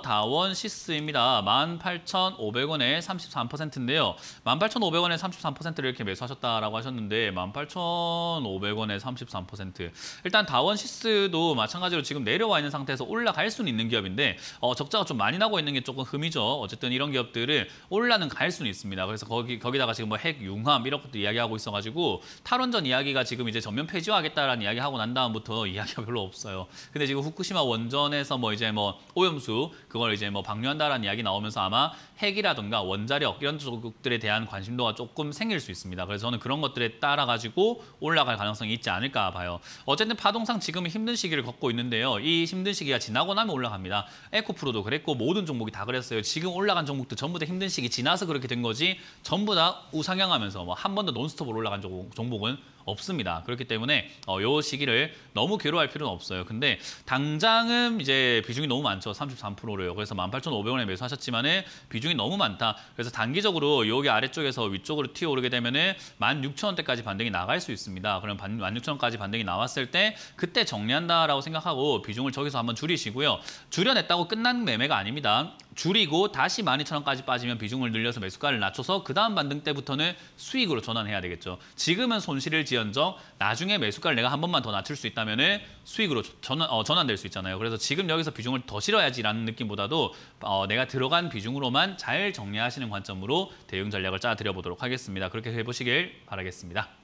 다원 시스입니다. 18,500원에 33%인데요. 18,500원에 33%를 이렇게 매수하셨다라고 하셨는데 18,500원에 33% 일단 다원 시스도 마찬가지로 지금 내려와 있는 상태에서 올라갈 수는 있는 기업인데 어, 적자가 좀 많이 나고 있는 게 조금 흠이죠. 어쨌든 이런 기업들은 올라는 갈 수는 있습니다. 그래서 거기 거기다가 지금 뭐핵 융합 이런 것도 이야기하고 있어가지고 탈원전 이야기가 지금 이제 전면 폐지하겠다라는 이야기하고 난 다음부터 이야기가 별로 없어요. 근데 지금 후쿠시마 원전에서 뭐 이제 뭐 오염수 그걸 이제 뭐 방류한다라는 이야기 나오면서 아마 핵이라든가 원자력 이런 쪽들에 대한 관심도가 조금 생길 수 있습니다. 그래서 저는 그런 것들에 따라 가지고 올라갈 가능성이 있지 않을까 봐요. 어쨌든 파동상 지금은 힘든 시기를 걷고 있는데요. 이 힘든 시기가 지나고 나면 올라갑니다. 에코프로도 그랬고 모든 종목이 다 그랬어요. 지금 올라간 종목도 전부 다 힘든 시기 지나서 그렇게 된 거지 전부 다 우상향하면서 뭐 한 번도 논스톱으로 올라간 종목은 없습니다. 그렇기 때문에 어, 요 시기를 너무 괴로워할 필요는 없어요. 근데 당장은 이제 비중이 너무 많죠. 33% 프로요 그래서 18,500원에 매수하셨지만 비중이 너무 많다. 그래서 단기적으로 여기 아래쪽에서 위쪽으로 튀어오르게 되면 16,000원대까지 반등이 나갈 수 있습니다. 그럼 16,000원까지 반등이 나왔을 때 그때 정리한다라고 생각하고 비중을 저기서 한번 줄이시고요. 줄여냈다고 끝난 매매가 아닙니다. 줄이고 다시 12,000원까지 빠지면 비중을 늘려서 매수가를 낮춰서 그 다음 반등 때부터는 수익으로 전환해야 되겠죠. 지금은 손실을 지연정, 나중에 매수가를 내가 한 번만 더 낮출 수 있다면 은 수익으로 전환, 어, 전환될 수 있잖아요. 그래서 지금 여기서 비중을 더 실어야지라는 느낌보다도 어, 내가 들어간 비중으로만 잘 정리하시는 관점으로 대응 전략을 짜드려보도록 하겠습니다. 그렇게 해보시길 바라겠습니다.